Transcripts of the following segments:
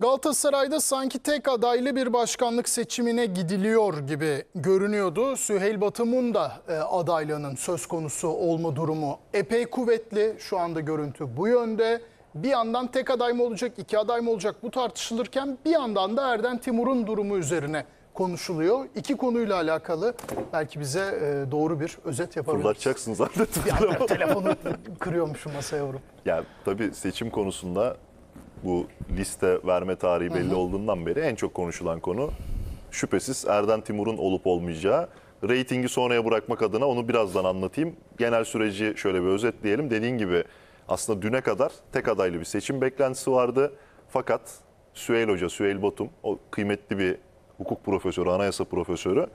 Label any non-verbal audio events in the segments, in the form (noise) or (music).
Galatasaray'da sanki tek adaylı bir başkanlık seçimine gidiliyor gibi görünüyordu. Süheyl Batım'ın da e, adaylığının söz konusu olma durumu epey kuvvetli. Şu anda görüntü bu yönde. Bir yandan tek aday mı olacak, iki aday mı olacak bu tartışılırken bir yandan da Erden Timur'un durumu üzerine konuşuluyor. İki konuyla alakalı belki bize e, doğru bir özet yapabiliriz. Fırlatacaksınız artık. Bir anda (laughs) telefonu kırıyormuşum masaya vurup. Ya tabii seçim konusunda bu liste verme tarihi belli hı hı. olduğundan beri en çok konuşulan konu şüphesiz Erden Timur'un olup olmayacağı. Ratingi sonraya bırakmak adına onu birazdan anlatayım. Genel süreci şöyle bir özetleyelim. Dediğin gibi aslında düne kadar tek adaylı bir seçim beklentisi vardı. Fakat Süheyl Hoca, Süheyl Batum, o kıymetli bir hukuk profesörü, anayasa profesörü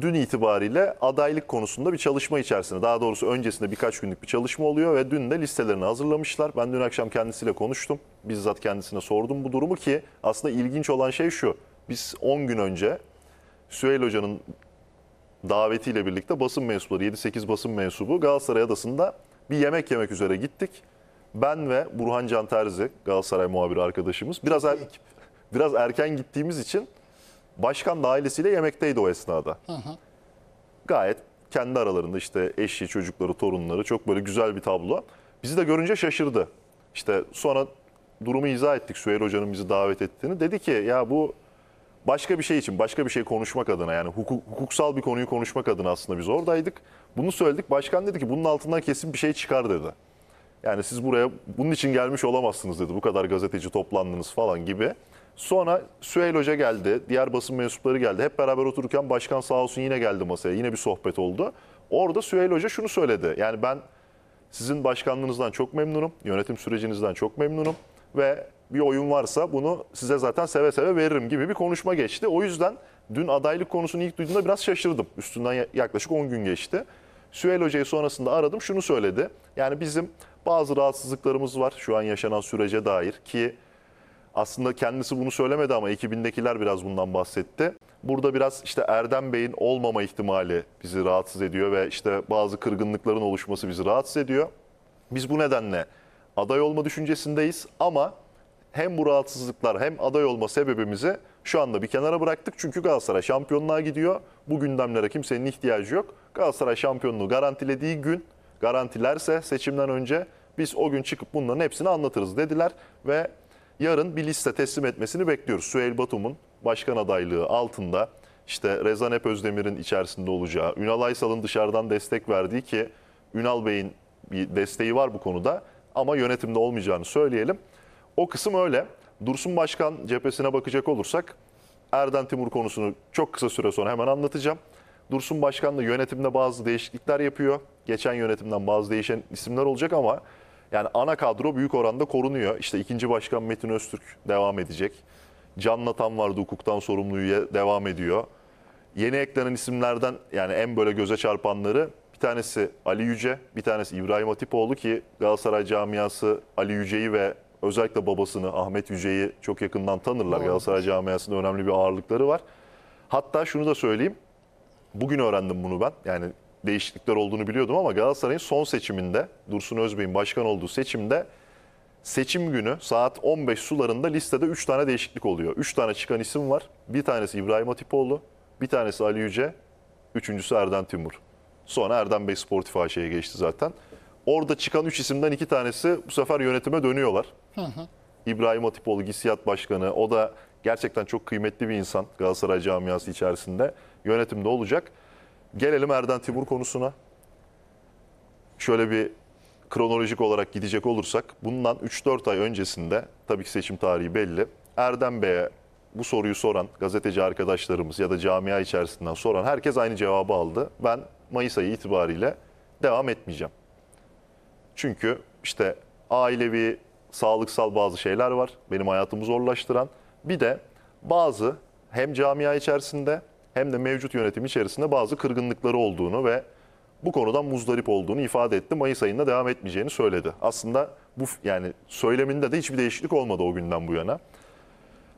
dün itibariyle adaylık konusunda bir çalışma içerisinde daha doğrusu öncesinde birkaç günlük bir çalışma oluyor ve dün de listelerini hazırlamışlar. Ben dün akşam kendisiyle konuştum. Bizzat kendisine sordum bu durumu ki aslında ilginç olan şey şu. Biz 10 gün önce Süheyl Hoca'nın davetiyle birlikte basın mensupları 7-8 basın mensubu Galatasaray Adası'nda bir yemek yemek üzere gittik. Ben ve Burhan Can Terzi Galatasaray muhabiri arkadaşımız biraz er, biraz erken gittiğimiz için Başkan da ailesiyle yemekteydi o esnada. Hı hı. Gayet kendi aralarında işte eşi, çocukları, torunları çok böyle güzel bir tablo. Bizi de görünce şaşırdı. İşte sonra durumu izah ettik Süheyl Hoca'nın bizi davet ettiğini. Dedi ki ya bu başka bir şey için, başka bir şey konuşmak adına yani hukuk, hukuksal bir konuyu konuşmak adına aslında biz oradaydık. Bunu söyledik. Başkan dedi ki bunun altından kesin bir şey çıkar dedi. Yani siz buraya bunun için gelmiş olamazsınız dedi. Bu kadar gazeteci toplandınız falan gibi. Sonra Süheyl Hoca geldi, diğer basın mensupları geldi. Hep beraber otururken başkan sağ olsun yine geldi masaya. Yine bir sohbet oldu. Orada Süheyl Hoca şunu söyledi. Yani ben sizin başkanlığınızdan çok memnunum. Yönetim sürecinizden çok memnunum. Ve bir oyun varsa bunu size zaten seve seve veririm gibi bir konuşma geçti. O yüzden dün adaylık konusunu ilk duyduğumda biraz şaşırdım. Üstünden yaklaşık 10 gün geçti. Süheyl Hoca'yı sonrasında aradım. Şunu söyledi. Yani bizim bazı rahatsızlıklarımız var şu an yaşanan sürece dair ki aslında kendisi bunu söylemedi ama ekibindekiler biraz bundan bahsetti. Burada biraz işte Erdem Bey'in olmama ihtimali bizi rahatsız ediyor ve işte bazı kırgınlıkların oluşması bizi rahatsız ediyor. Biz bu nedenle aday olma düşüncesindeyiz ama hem bu rahatsızlıklar hem aday olma sebebimizi şu anda bir kenara bıraktık. Çünkü Galatasaray şampiyonluğa gidiyor. Bu gündemlere kimsenin ihtiyacı yok. Galatasaray şampiyonluğu garantilediği gün garantilerse seçimden önce biz o gün çıkıp bunların hepsini anlatırız dediler ve yarın bir liste teslim etmesini bekliyoruz. Süheyl Batum'un başkan adaylığı altında işte Rezan Hep Özdemir'in içerisinde olacağı, Ünal Aysal'ın dışarıdan destek verdiği ki Ünal Bey'in bir desteği var bu konuda ama yönetimde olmayacağını söyleyelim. O kısım öyle. Dursun Başkan cephesine bakacak olursak Erden Timur konusunu çok kısa süre sonra hemen anlatacağım. Dursun Başkan da yönetimde bazı değişiklikler yapıyor. Geçen yönetimden bazı değişen isimler olacak ama yani ana kadro büyük oranda korunuyor. İşte ikinci başkan Metin Öztürk devam edecek. Can Natan vardı hukuktan sorumluya devam ediyor. Yeni eklenen isimlerden yani en böyle göze çarpanları bir tanesi Ali Yüce, bir tanesi İbrahim Atipoğlu ki Galatasaray camiası Ali Yüce'yi ve özellikle babasını Ahmet Yüce'yi çok yakından tanırlar. Doğru. Galatasaray camiasında önemli bir ağırlıkları var. Hatta şunu da söyleyeyim. Bugün öğrendim bunu ben. Yani değişiklikler olduğunu biliyordum ama Galatasaray'ın son seçiminde Dursun Özbey'in başkan olduğu seçimde seçim günü saat 15 sularında listede 3 tane değişiklik oluyor. 3 tane çıkan isim var. Bir tanesi İbrahim Hatipoğlu, bir tanesi Ali Yüce, üçüncüsü Erden Timur. Sonra Erden Bey sportif AŞ'ye geçti zaten. Orada çıkan 3 isimden 2 tanesi bu sefer yönetime dönüyorlar. İbrahim Hatipoğlu, Gissiyat Başkanı, o da gerçekten çok kıymetli bir insan Galatasaray camiası içerisinde yönetimde olacak. Gelelim Erden Timur konusuna. Şöyle bir kronolojik olarak gidecek olursak bundan 3-4 ay öncesinde tabii ki seçim tarihi belli. Erdem Bey'e bu soruyu soran gazeteci arkadaşlarımız ya da camia içerisinden soran herkes aynı cevabı aldı. Ben Mayıs ayı itibariyle devam etmeyeceğim. Çünkü işte ailevi, sağlıksal bazı şeyler var benim hayatımı zorlaştıran. Bir de bazı hem camia içerisinde hem de mevcut yönetim içerisinde bazı kırgınlıkları olduğunu ve bu konudan muzdarip olduğunu ifade etti. Mayıs ayında devam etmeyeceğini söyledi. Aslında bu yani söyleminde de hiçbir değişiklik olmadı o günden bu yana.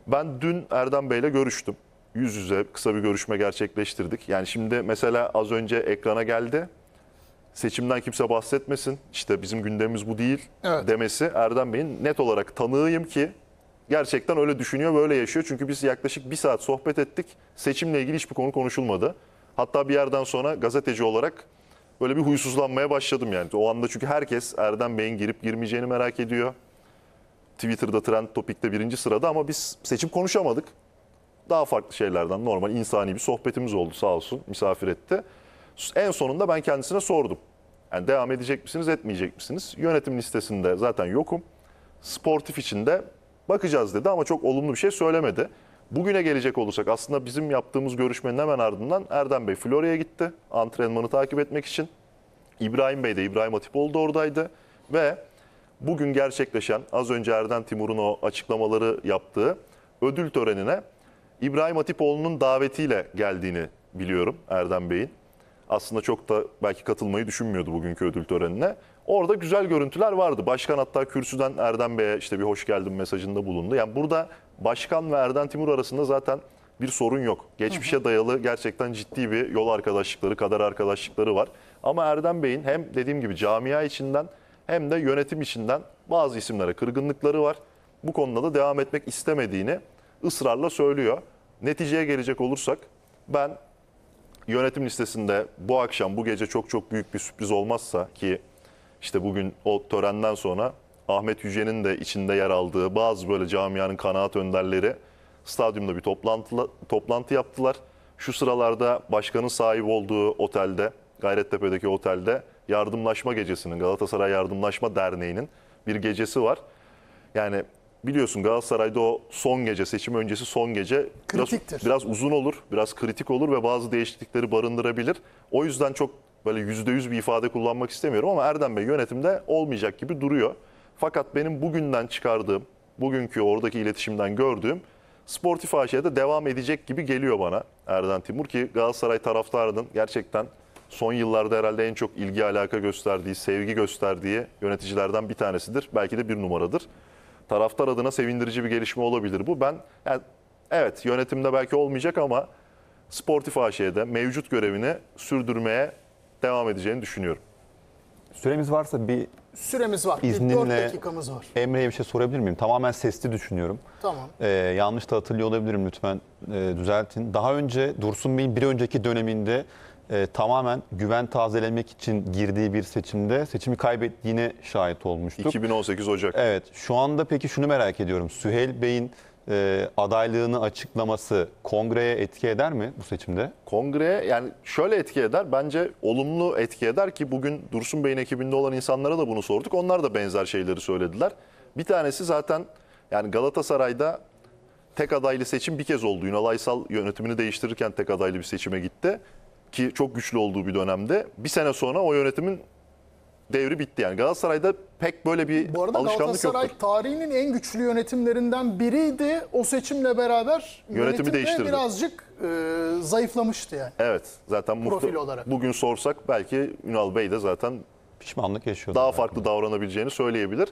Ben dün Erdem Bey'le görüştüm. Yüz yüze kısa bir görüşme gerçekleştirdik. Yani şimdi mesela az önce ekrana geldi. Seçimden kimse bahsetmesin. İşte bizim gündemimiz bu değil evet. demesi Erdem Bey'in net olarak tanığıyım ki gerçekten öyle düşünüyor böyle yaşıyor. Çünkü biz yaklaşık bir saat sohbet ettik. Seçimle ilgili hiçbir konu konuşulmadı. Hatta bir yerden sonra gazeteci olarak böyle bir huysuzlanmaya başladım yani. O anda çünkü herkes Erdem Bey'in girip girmeyeceğini merak ediyor. Twitter'da trend topikte birinci sırada ama biz seçim konuşamadık. Daha farklı şeylerden normal insani bir sohbetimiz oldu sağ olsun misafir etti. En sonunda ben kendisine sordum. Yani devam edecek misiniz etmeyecek misiniz? Yönetim listesinde zaten yokum. Sportif de bakacağız dedi ama çok olumlu bir şey söylemedi. Bugüne gelecek olursak aslında bizim yaptığımız görüşmenin hemen ardından Erdem Bey Florya'ya gitti antrenmanı takip etmek için. İbrahim Bey de İbrahim Hatipoğlu da oradaydı ve bugün gerçekleşen az önce Erdem Timur'un o açıklamaları yaptığı ödül törenine İbrahim Hatipoğlu'nun davetiyle geldiğini biliyorum Erdem Bey'in aslında çok da belki katılmayı düşünmüyordu bugünkü ödül törenine. Orada güzel görüntüler vardı. Başkan hatta kürsüden Erdem Bey'e işte bir hoş geldin mesajında bulundu. Yani burada başkan ve Erdem Timur arasında zaten bir sorun yok. Geçmişe dayalı gerçekten ciddi bir yol arkadaşlıkları, kadar arkadaşlıkları var. Ama Erdem Bey'in hem dediğim gibi camia içinden hem de yönetim içinden bazı isimlere kırgınlıkları var. Bu konuda da devam etmek istemediğini ısrarla söylüyor. Neticeye gelecek olursak ben yönetim listesinde bu akşam, bu gece çok çok büyük bir sürpriz olmazsa ki işte bugün o törenden sonra Ahmet Yüce'nin de içinde yer aldığı bazı böyle camianın kanaat önderleri stadyumda bir toplantı, toplantı yaptılar. Şu sıralarda başkanın sahip olduğu otelde, Gayrettepe'deki otelde yardımlaşma gecesinin, Galatasaray Yardımlaşma Derneği'nin bir gecesi var. Yani biliyorsun Galatasaray'da o son gece seçim öncesi son gece Kritiktir. biraz, biraz uzun olur, biraz kritik olur ve bazı değişiklikleri barındırabilir. O yüzden çok böyle yüzde yüz bir ifade kullanmak istemiyorum ama Erdem Bey yönetimde olmayacak gibi duruyor. Fakat benim bugünden çıkardığım, bugünkü oradaki iletişimden gördüğüm sportif aşağıya devam edecek gibi geliyor bana Erdem Timur ki Galatasaray taraftarının gerçekten son yıllarda herhalde en çok ilgi alaka gösterdiği, sevgi gösterdiği yöneticilerden bir tanesidir. Belki de bir numaradır taraftar adına sevindirici bir gelişme olabilir bu. Ben yani evet yönetimde belki olmayacak ama sportif AŞ'de mevcut görevini sürdürmeye devam edeceğini düşünüyorum. Süremiz varsa bir Süremiz var. İzninle, 4 dakikamız var. Emre'ye bir şey sorabilir miyim? Tamamen sesli düşünüyorum. Tamam. Ee, yanlış da hatırlıyor olabilirim lütfen e, düzeltin. Daha önce Dursun Bey'in bir önceki döneminde e, tamamen güven tazelemek için girdiği bir seçimde seçimi kaybettiğine şahit olmuştuk. 2018 Ocak. Evet. Şu anda peki şunu merak ediyorum. Süheyl Bey'in e, adaylığını açıklaması kongreye etki eder mi bu seçimde? Kongreye yani şöyle etki eder. Bence olumlu etki eder ki bugün Dursun Bey'in ekibinde olan insanlara da bunu sorduk. Onlar da benzer şeyleri söylediler. Bir tanesi zaten yani Galatasaray'da tek adaylı seçim bir kez oldu. Ünal yönetimini değiştirirken tek adaylı bir seçime gitti ki çok güçlü olduğu bir dönemde bir sene sonra o yönetimin devri bitti yani. Galatasaray'da pek böyle bir Bu arada alışkanlık Galatasaray yoktur. tarihinin en güçlü yönetimlerinden biriydi. O seçimle beraber yönetimi yönetim değiştirdi. birazcık e, zayıflamıştı yani. Evet. Zaten profil olarak. Bugün sorsak belki Ünal Bey de zaten pişmanlık yaşıyor. Daha farklı yani. davranabileceğini söyleyebilir.